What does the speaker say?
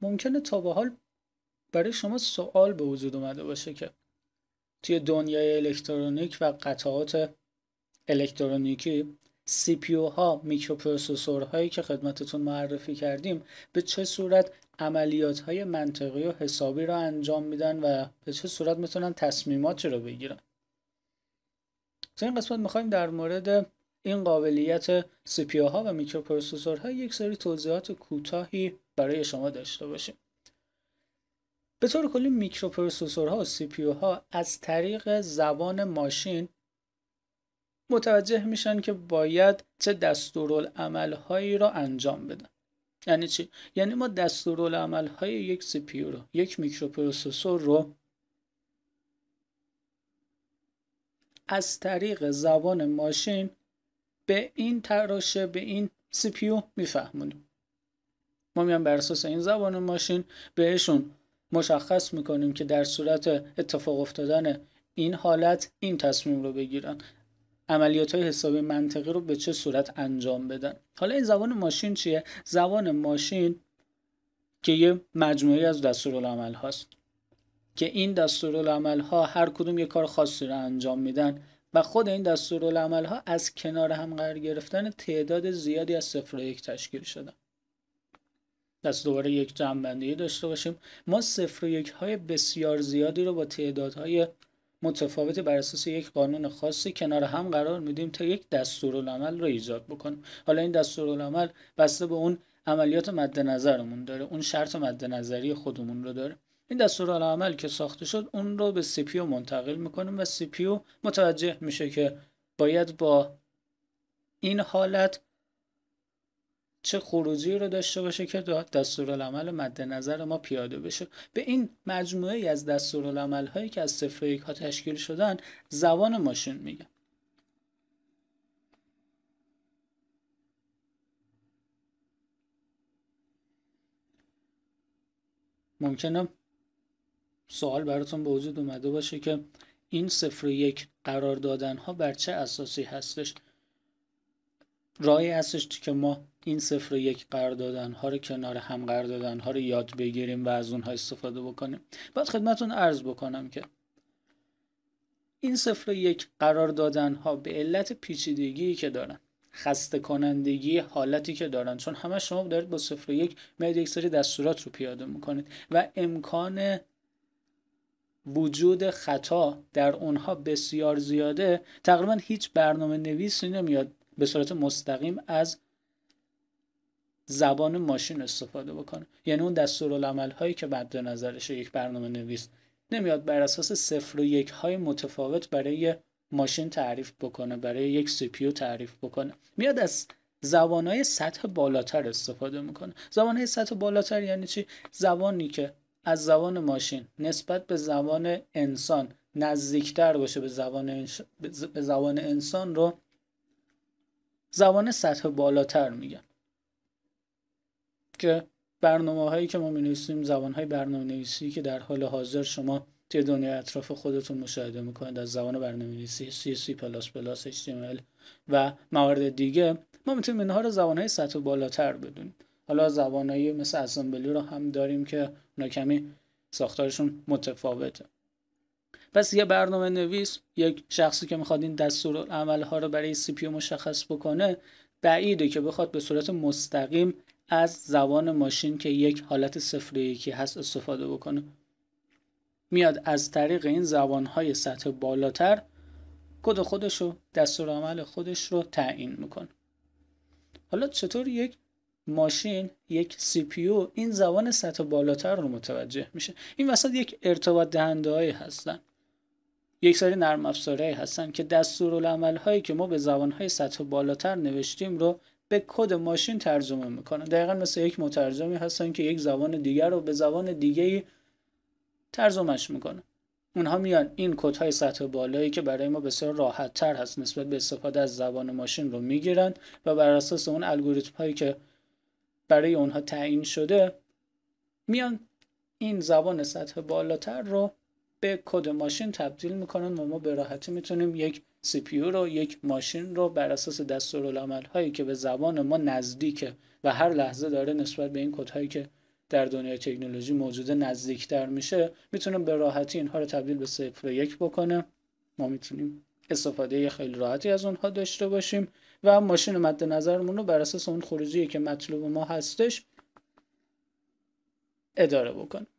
ممکنه تا به حال برای شما سوال به وجود اومده باشه که توی دنیای الکترونیک و قطعات الکترونیکی سی پی ها میکروپروسسور هایی که خدمتتون معرفی کردیم به چه صورت عملیات های منطقی و حسابی را انجام میدن و به چه صورت میتونن تصمیماتی رو بگیرن تو این قسمت میخوایم در مورد این قابلیت CPU ها و میکروپروسسورها یک سری توضیحات کوتاهی برای شما داشته باشیم به طور کلی میکروپروسسورها و CPU ها از طریق زبان ماشین متوجه میشن که باید چه دستورالعمل هایی را انجام بدن یعنی چی یعنی ما دستورالعمل های یک CPU رو یک میکروپروسسور رو از طریق زبان ماشین به این تراشه به این سی پیو میفهمونیم ما میان بر اساس این زبان ماشین بهشون مشخص میکنیم که در صورت اتفاق افتادن این حالت این تصمیم رو بگیرن عملیات های حسابی منطقی رو به چه صورت انجام بدن حالا این زبان ماشین چیه؟ زبان ماشین که یه مجموعی از دستورالعمل هاست که این دستورالعمل ها هر کدوم یه کار خاصی رو انجام میدن و خود این دستورالعمل ها از کنار هم قرار گرفتن تعداد زیادی از صفر و یک تشکیل شدن پس دوباره یک جمع داشته باشیم ما صفر و یک های بسیار زیادی رو با تعدادهای متفاوتی بر اساس یک قانون خاصی کنار هم قرار میدیم تا یک دستورالعمل رو ایجاد بکنیم حالا این دستورالعمل بسته به اون عملیات مدنظرمون نظرمون داره اون شرط مد نظری خودمون رو داره این عمل که ساخته شد اون رو به پیو منتقل میکنیم و پیو متوجه میشه که باید با این حالت چه خروجی رو داشته باشه که دستورالعمل مد نظر ما پیاده بشه به این مجموعه ای از دستورالعمل هایی که از صفر یک ها تشکیل شدن زبان ماشین میگن ممکنه سوال براتون به وجود اومده باشه که این صفر یک قرار دادن ها بر چه اساسی هستش راهی هستش که ما این صفر یک قرار دادن ها رو کنار هم قرار دادن ها رو یاد بگیریم و از اونها استفاده بکنیم بعد خدمتون عرض بکنم که این صفر یک قرار دادن ها به علت پیچیدگی که دارن خسته کنندگی حالتی که دارن چون همه شما دارید با صفر و یک میاد یک سری دستورات رو پیاده میکنید و امکان وجود خطا در اونها بسیار زیاده تقریبا هیچ برنامه نویسی نمیاد به صورت مستقیم از زبان ماشین استفاده بکنه یعنی اون دستورالعمل هایی که به نظرش یک برنامه نویس نمیاد بر اساس صفر و یک های متفاوت برای ماشین تعریف بکنه برای یک سی تعریف بکنه میاد از زبان های سطح بالاتر استفاده میکنه زبان های سطح بالاتر یعنی چی زبانی که از زبان ماشین نسبت به زبان انسان نزدیکتر باشه به زبان, به زبان انسان رو زبان سطح بالاتر میگن که برنامه هایی که ما می نویسیم زبان های برنامه نویسی که در حال حاضر شما توی دنیا اطراف خودتون مشاهده میکنید از زبان برنامه نویسی C, C++, HTML و موارد دیگه ما میتونیم اینها رو زبان های سطح بالاتر بدونیم حالا زبانایی مثل اسمبلی رو هم داریم که اونا کمی ساختارشون متفاوته پس یه برنامه نویس یک شخصی که میخواد این دستور عملها رو برای سی پیو مشخص بکنه بعیده که بخواد به صورت مستقیم از زبان ماشین که یک حالت صفر که هست استفاده بکنه میاد از طریق این زبانهای سطح بالاتر کد خودش رو دستور عمل خودش رو تعیین میکنه حالا چطور یک ماشین یک سی پی این زبان سطح بالاتر رو متوجه میشه این وسط یک ارتباط دهنده هایی هستن یک سری نرم افزارهایی هستن که دستورالعمل هایی که ما به زبان های سطح بالاتر نوشتیم رو به کد ماشین ترجمه میکنن دقیقا مثل یک مترجمی هستن که یک زبان دیگر رو به زبان دیگری ترجمهش میکنن اونها میان این های سطح بالایی که برای ما بسیار راحت تر هست نسبت به استفاده از زبان ماشین رو میگیرن و بر اساس اون الگوریتم هایی که برای اونها تعیین شده میان این زبان سطح بالاتر رو به کد ماشین تبدیل میکنن و ما به راحتی میتونیم یک سی رو یک ماشین رو بر اساس دستورالعمل هایی که به زبان ما نزدیکه و هر لحظه داره نسبت به این کد هایی که در دنیای تکنولوژی موجوده نزدیکتر میشه میتونیم به راحتی اینها رو تبدیل به صفر و یک بکنه ما میتونیم استفاده خیلی راحتی از اونها داشته باشیم و ماشین مد نظرمون رو بر اساس اون خروجی که مطلوب ما هستش اداره بکنیم